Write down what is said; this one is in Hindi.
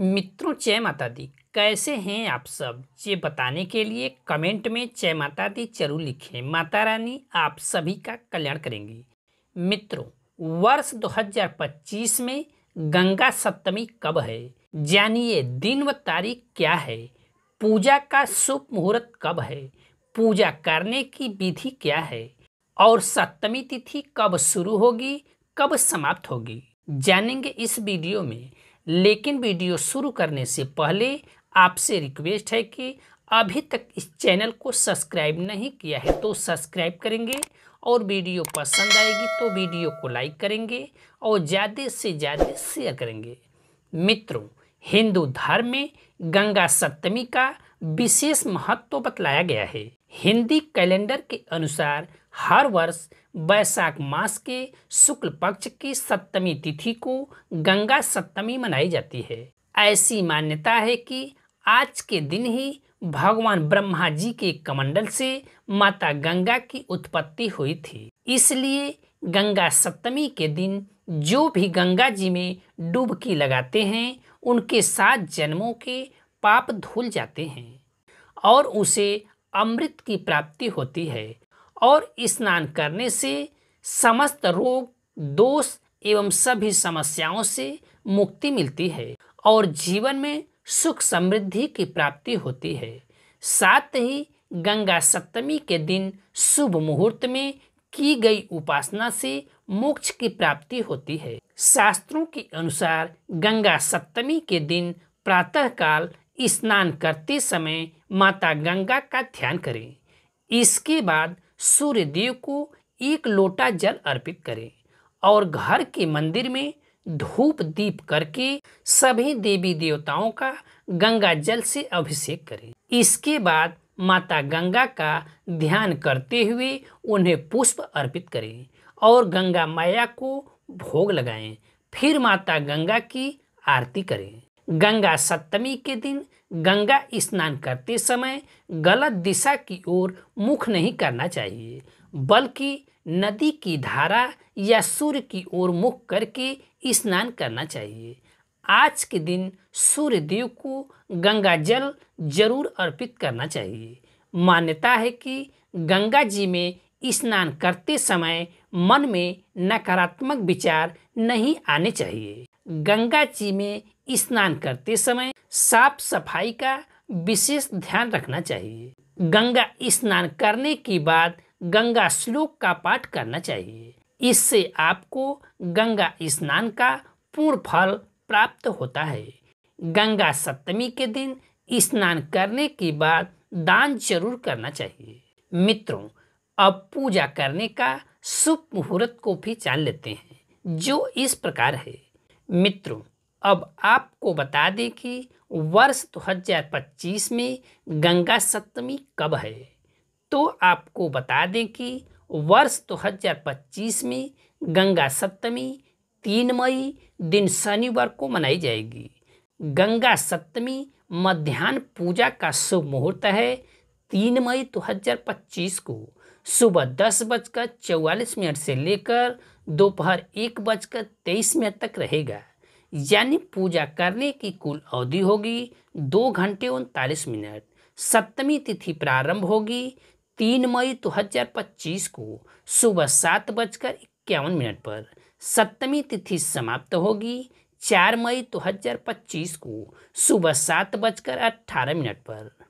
मित्रों जय माता दी कैसे हैं आप सब ये बताने के लिए कमेंट में जय माता दी जरूर लिखें माता रानी आप सभी का कल्याण करेंगी मित्रों वर्ष 2025 में गंगा सप्तमी कब है जानिए दिन व तारीख क्या है पूजा का शुभ मुहूर्त कब है पूजा करने की विधि क्या है और सप्तमी तिथि कब शुरू होगी कब समाप्त होगी जानेंगे इस वीडियो में लेकिन वीडियो शुरू करने से पहले आपसे रिक्वेस्ट है कि अभी तक इस चैनल को सब्सक्राइब नहीं किया है तो सब्सक्राइब करेंगे और वीडियो पसंद आएगी तो वीडियो को लाइक करेंगे और ज़्यादा से ज़्यादा शेयर करेंगे मित्रों हिंदू धर्म में गंगा सप्तमी का विशेष महत्व बतलाया गया है हिंदी कैलेंडर के अनुसार हर वर्ष वैशाख मास के शुक्ल पक्ष की सप्तमी तिथि को गंगा सप्तमी मनाई जाती है ऐसी मान्यता है कि आज के दिन ही भगवान ब्रह्मा जी के कमंडल से माता गंगा की उत्पत्ति हुई थी इसलिए गंगा सप्तमी के दिन जो भी गंगा जी में डुबकी लगाते हैं उनके सात जन्मों के पाप धुल जाते हैं और उसे अमृत की प्राप्ति होती है और स्नान करने से समस्त रोग दोष एवं सभी समस्याओं से मुक्ति मिलती है और जीवन में सुख समृद्धि की प्राप्ति होती है साथ ही गंगा सप्तमी के दिन शुभ मुहूर्त में की गई उपासना से मोक्ष की प्राप्ति होती है शास्त्रों के अनुसार गंगा सप्तमी के दिन प्रातःकाल स्नान करते समय माता गंगा का ध्यान करें इसके बाद सूर्य देव को एक लोटा जल अर्पित करें और घर के मंदिर में धूप दीप करके सभी देवी देवताओं का गंगा जल से अभिषेक करें इसके बाद माता गंगा का ध्यान करते हुए उन्हें पुष्प अर्पित करें और गंगा माया को भोग लगाएं फिर माता गंगा की आरती करें गंगा सप्तमी के दिन गंगा स्नान करते समय गलत दिशा की ओर मुख नहीं करना चाहिए बल्कि नदी की धारा या सूर्य की ओर मुख करके स्नान करना चाहिए आज के दिन सूर्य देव को गंगा जल जरूर अर्पित करना चाहिए मान्यता है कि गंगा जी में स्नान करते समय मन में नकारात्मक विचार नहीं आने चाहिए गंगा जी में स्नान करते समय साफ सफाई का विशेष ध्यान रखना चाहिए गंगा स्नान करने के बाद गंगा श्लोक का पाठ करना चाहिए इससे आपको गंगा स्नान का पूर्ण फल प्राप्त होता है गंगा सप्तमी के दिन स्नान करने के बाद दान जरूर करना चाहिए मित्रों अब पूजा करने का शुभ मुहूर्त को भी जान लेते हैं जो इस प्रकार है मित्रों अब आपको बता दें कि वर्ष 2025 में गंगा सप्तमी कब है तो आपको बता दें कि वर्ष 2025 में गंगा सप्तमी तीन मई दिन शनिवार को मनाई जाएगी गंगा सप्तमी मध्यान्ह पूजा का शुभ मुहूर्त है तीन मई 2025 को सुबह दस बजकर चौवालीस मिनट से लेकर दोपहर एक बजकर तेईस मिनट तक रहेगा यानी पूजा करने की कुल अवधि होगी दो घंटे उनतालीस मिनट सप्तमी तिथि प्रारंभ होगी तीन मई दो हजार पच्चीस को सुबह सात बजकर इक्यावन मिनट पर सप्तमी तिथि समाप्त होगी चार मई दो हजार पच्चीस को सुबह सात बजकर अट्ठारह मिनट पर